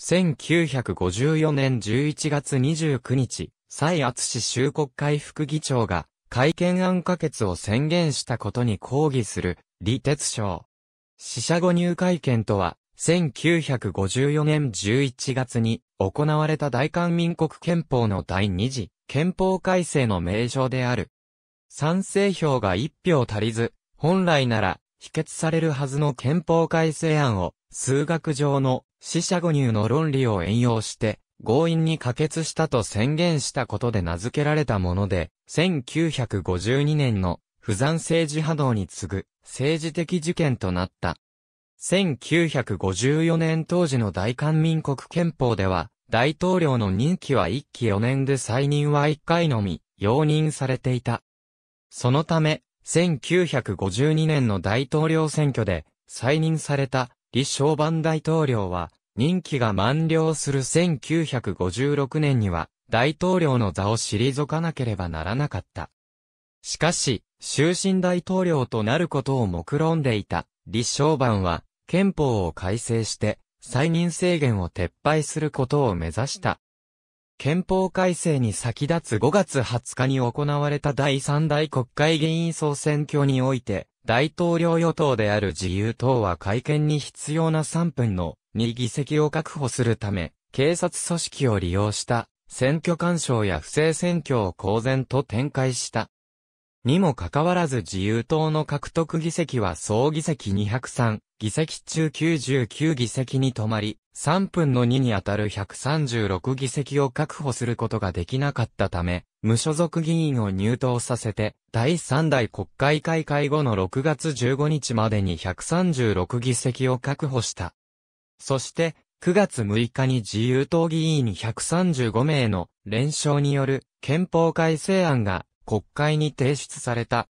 1954年11月29日、蔡厚氏州国会副議長が、改憲案可決を宣言したことに抗議する、李哲章。死者後入会見とは、1954年11月に行われた大韓民国憲法の第二次憲法改正の名称である。賛成票が一票足りず、本来なら否決されるはずの憲法改正案を数学上の死者誤入の論理を援用して、強引に可決したと宣言したことで名付けられたもので、1952年の不残政治波動に次ぐ政治的事件となった。1954年当時の大韓民国憲法では、大統領の任期は1期4年で再任は1回のみ、容認されていた。そのため、1952年の大統領選挙で、再任された李承晩大統領は、任期が満了する1956年には、大統領の座を退かなければならなかった。しかし、終身大統領となることを目論んでいた、李承晩は、憲法を改正して、再任制限を撤廃することを目指した。憲法改正に先立つ5月20日に行われた第3大国会議員総選挙において、大統領与党である自由党は会見に必要な3分の2議席を確保するため、警察組織を利用した選挙干渉や不正選挙を公然と展開した。にもかかわらず自由党の獲得議席は総議席203、議席中99議席に止まり、3分の2にあたる136議席を確保することができなかったため、無所属議員を入党させて、第3代国会開会後の6月15日までに136議席を確保した。そして、9月6日に自由党議員135名の連勝による憲法改正案が国会に提出された。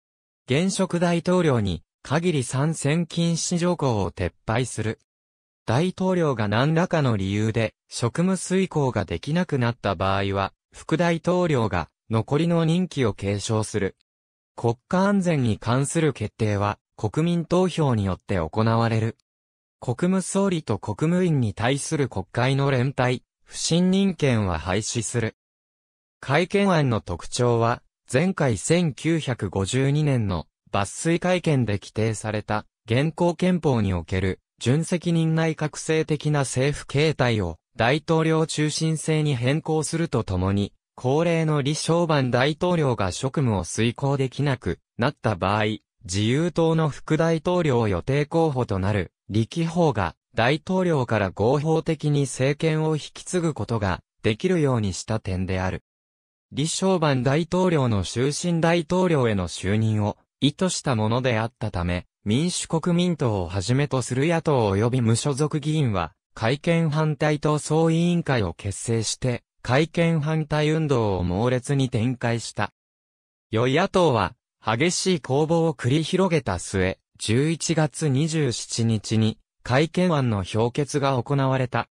現職大統領に限り参戦禁止条項を撤廃する。大統領が何らかの理由で職務遂行ができなくなった場合は、副大統領が残りの任期を継承する。国家安全に関する決定は国民投票によって行われる。国務総理と国務院に対する国会の連帯、不信任権は廃止する。改憲案の特徴は、前回1952年の抜粋会見で規定された現行憲法における準責任内閣制的な政府形態を大統領中心制に変更するとともに、高齢の李承晩大統領が職務を遂行できなくなった場合、自由党の副大統領予定候補となる李希法が大統領から合法的に政権を引き継ぐことができるようにした点である。李承晩大統領の終身大統領への就任を意図したものであったため、民主国民党をはじめとする野党及び無所属議員は、改憲反対闘争委員会を結成して、改憲反対運動を猛烈に展開した。与野党は、激しい攻防を繰り広げた末、11月27日に、改憲案の評決が行われた。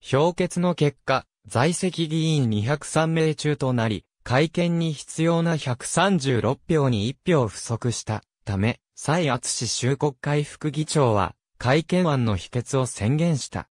評決の結果、在籍議員203名中となり、会見に必要な136票に1票不足したため、蔡厚氏州国会副議長は、会見案の否決を宣言した。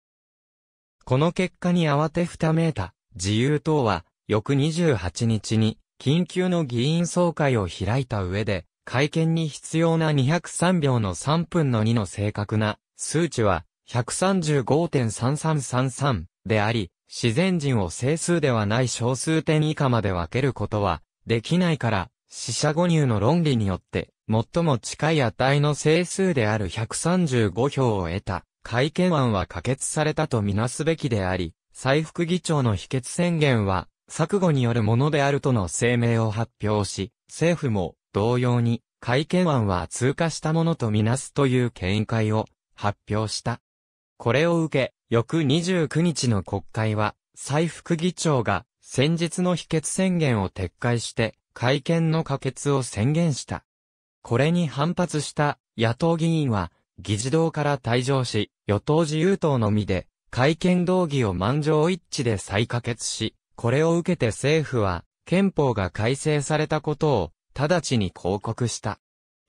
この結果に慌てふためいた自由党は、翌28日に緊急の議員総会を開いた上で、会見に必要な203票の3分の2の正確な数値は135.3333であり、自然人を整数ではない小数点以下まで分けることは、できないから、死者誤入の論理によって、最も近い値の整数である135票を得た、改憲案は可決されたとみなすべきであり、再副議長の否決宣言は、錯誤によるものであるとの声明を発表し、政府も、同様に、改憲案は通過したものとみなすという見解を発表した。これを受け、翌29日の国会は、蔡副議長が、先日の否決宣言を撤回して、会見の可決を宣言した。これに反発した野党議員は、議事堂から退場し、与党自由党のみで、会見動議を満場一致で再可決し、これを受けて政府は、憲法が改正されたことを、直ちに広告した。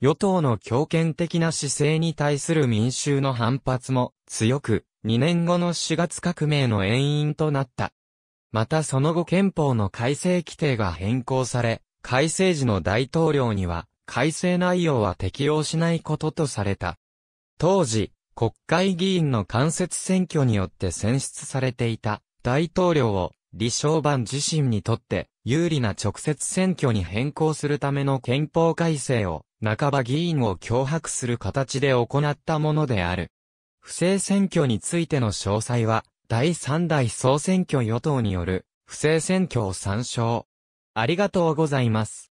与党の強権的な姿勢に対する民衆の反発も強く、2年後の4月革命の遠因となった。またその後憲法の改正規定が変更され、改正時の大統領には、改正内容は適用しないこととされた。当時、国会議員の間接選挙によって選出されていた大統領を李承晩自身にとって有利な直接選挙に変更するための憲法改正を半ば議員を脅迫する形で行ったものである。不正選挙についての詳細は、第3代総選挙与党による、不正選挙を参照。ありがとうございます。